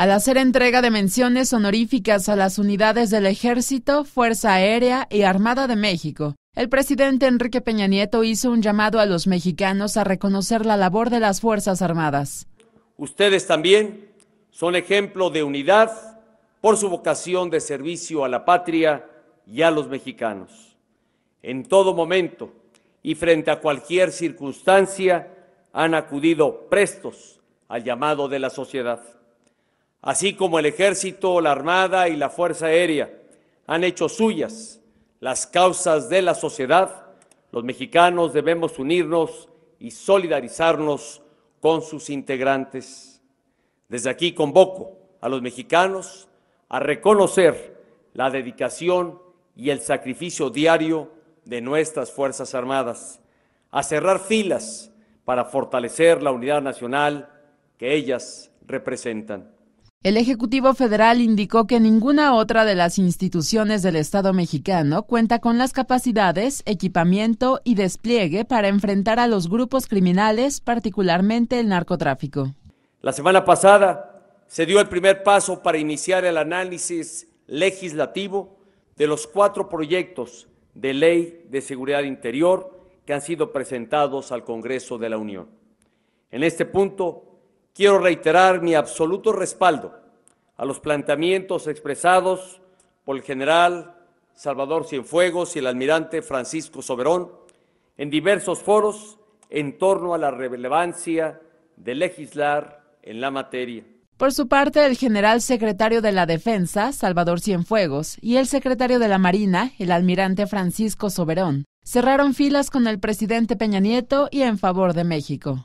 al hacer entrega de menciones honoríficas a las unidades del Ejército, Fuerza Aérea y Armada de México. El presidente Enrique Peña Nieto hizo un llamado a los mexicanos a reconocer la labor de las Fuerzas Armadas. Ustedes también son ejemplo de unidad por su vocación de servicio a la patria y a los mexicanos. En todo momento y frente a cualquier circunstancia han acudido prestos al llamado de la sociedad así como el ejército, la armada y la fuerza aérea han hecho suyas las causas de la sociedad, los mexicanos debemos unirnos y solidarizarnos con sus integrantes. Desde aquí convoco a los mexicanos a reconocer la dedicación y el sacrificio diario de nuestras Fuerzas Armadas, a cerrar filas para fortalecer la unidad nacional que ellas representan. El Ejecutivo Federal indicó que ninguna otra de las instituciones del Estado mexicano cuenta con las capacidades, equipamiento y despliegue para enfrentar a los grupos criminales, particularmente el narcotráfico. La semana pasada se dio el primer paso para iniciar el análisis legislativo de los cuatro proyectos de ley de seguridad interior que han sido presentados al Congreso de la Unión. En este punto, quiero reiterar mi absoluto respaldo a los planteamientos expresados por el general Salvador Cienfuegos y el almirante Francisco Soberón en diversos foros en torno a la relevancia de legislar en la materia. Por su parte, el general secretario de la Defensa, Salvador Cienfuegos, y el secretario de la Marina, el almirante Francisco Soberón, cerraron filas con el presidente Peña Nieto y en favor de México.